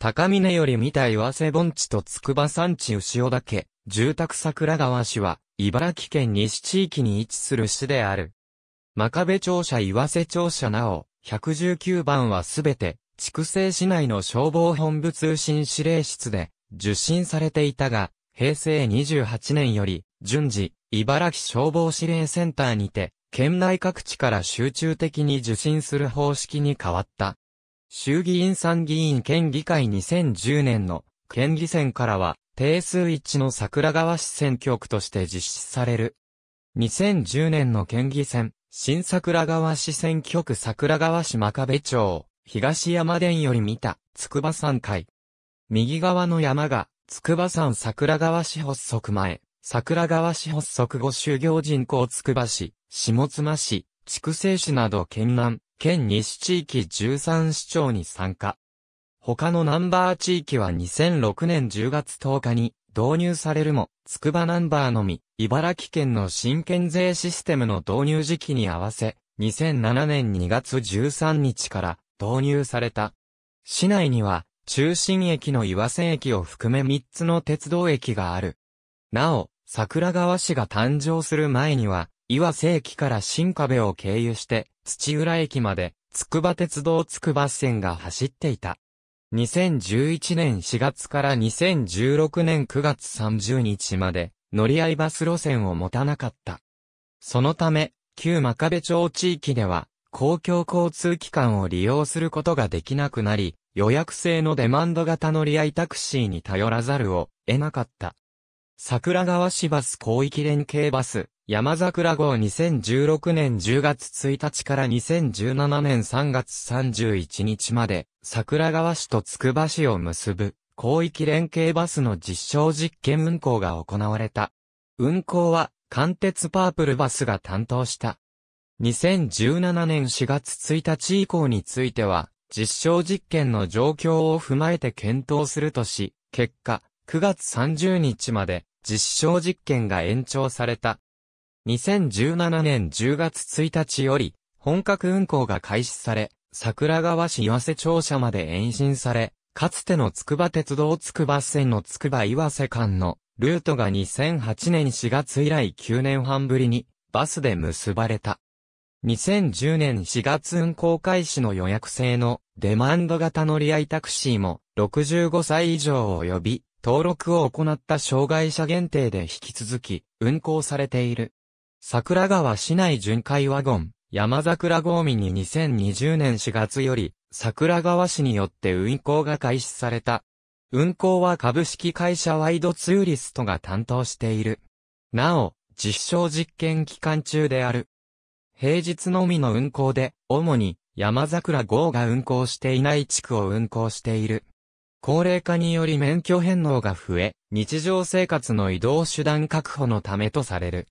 高峰より見た岩瀬盆地と筑波山地潮岳、住宅桜川市は、茨城県西地域に位置する市である。真壁庁舎岩瀬庁舎なお、119番はすべて、筑西市内の消防本部通信指令室で、受信されていたが、平成28年より、順次、茨城消防指令センターにて、県内各地から集中的に受信する方式に変わった。衆議院参議院県議会2010年の県議選からは定数一の桜川市選挙区として実施される。2010年の県議選、新桜川市選挙区桜川市真壁町、東山田より見た、筑波山会。右側の山が、筑波山桜川市発足前、桜川市発足後就業人口筑波市、下妻市、筑西市など県南、県西地域13市長に参加。他のナンバー地域は2006年10月10日に導入されるも、つくばナンバーのみ、茨城県の新県税システムの導入時期に合わせ、2007年2月13日から導入された。市内には、中心駅の岩瀬駅を含め3つの鉄道駅がある。なお、桜川市が誕生する前には、岩瀬駅から新壁を経由して、土浦駅まで、筑波鉄道筑波線が走っていた。2011年4月から2016年9月30日まで、乗り合いバス路線を持たなかった。そのため、旧真壁町地域では、公共交通機関を利用することができなくなり、予約制のデマンド型乗り合いタクシーに頼らざるを得なかった。桜川市バス広域連携バス、山桜号2016年10月1日から2017年3月31日まで、桜川市とつくば市を結ぶ、広域連携バスの実証実験運行が行われた。運行は、関鉄パープルバスが担当した。2017年4月1日以降については、実証実験の状況を踏まえて検討するとし、結果、9月30日まで実証実験が延長された。2017年10月1日より、本格運行が開始され、桜川市岩瀬庁舎まで延伸され、かつての筑波鉄道筑波線の筑波岩瀬間のルートが2008年4月以来9年半ぶりにバスで結ばれた。2010年4月運行開始の予約制のデマンド型乗り合いタクシーも65歳以上を呼び、登録を行った障害者限定で引き続き運行されている。桜川市内巡回ワゴン、山桜号ミに2020年4月より、桜川市によって運行が開始された。運行は株式会社ワイドツーリストが担当している。なお、実証実験期間中である。平日のみの運行で、主に山桜号が運行していない地区を運行している。高齢化により免許返納が増え、日常生活の移動手段確保のためとされる。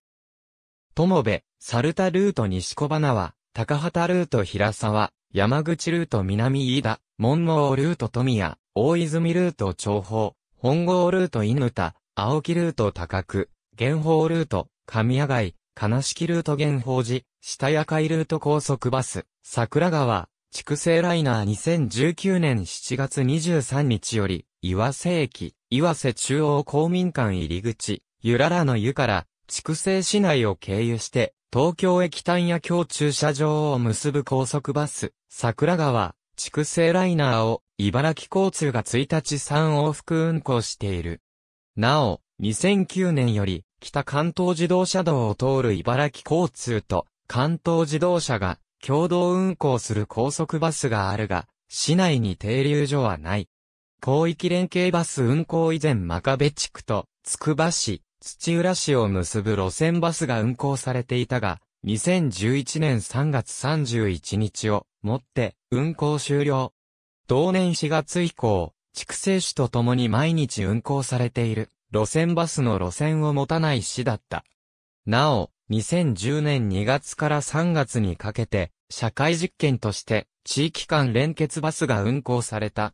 友部、猿田ルート西小花は、高畑ルート平沢、山口ルート南飯田、門郷ルート富谷、大泉ルート長宝、本郷ルート犬田、青木ルート高久、玄宝ルート、神谷街、金式ルート玄宝寺、下谷海ルート高速バス、桜川、畜生ライナー2019年7月23日より、岩瀬駅、岩瀬中央公民館入り口、ゆららの湯から、筑西市内を経由して、東京駅単野京駐車場を結ぶ高速バス、桜川、筑西ライナーを、茨城交通が1日3往復運行している。なお、2009年より、北関東自動車道を通る茨城交通と、関東自動車が、共同運行する高速バスがあるが、市内に停留所はない。広域連携バス運行以前真壁地区と、つくば市、土浦市を結ぶ路線バスが運行されていたが、2011年3月31日をもって運行終了。同年4月以降、筑西市と共に毎日運行されている路線バスの路線を持たない市だった。なお、2010年2月から3月にかけて、社会実験として、地域間連結バスが運行された。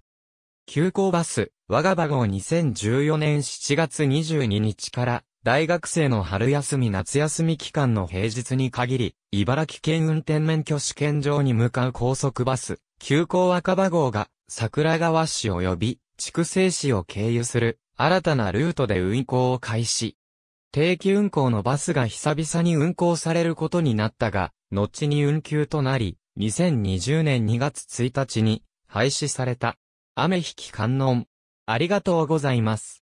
急行バス、我が場号2014年7月22日から、大学生の春休み夏休み期間の平日に限り、茨城県運転免許試験場に向かう高速バス、急行若葉号が、桜川市及び、筑西市を経由する、新たなルートで運行を開始。定期運行のバスが久々に運行されることになったが、後に運休となり、2020年2月1日に、廃止された。雨引き観音。ありがとうございます。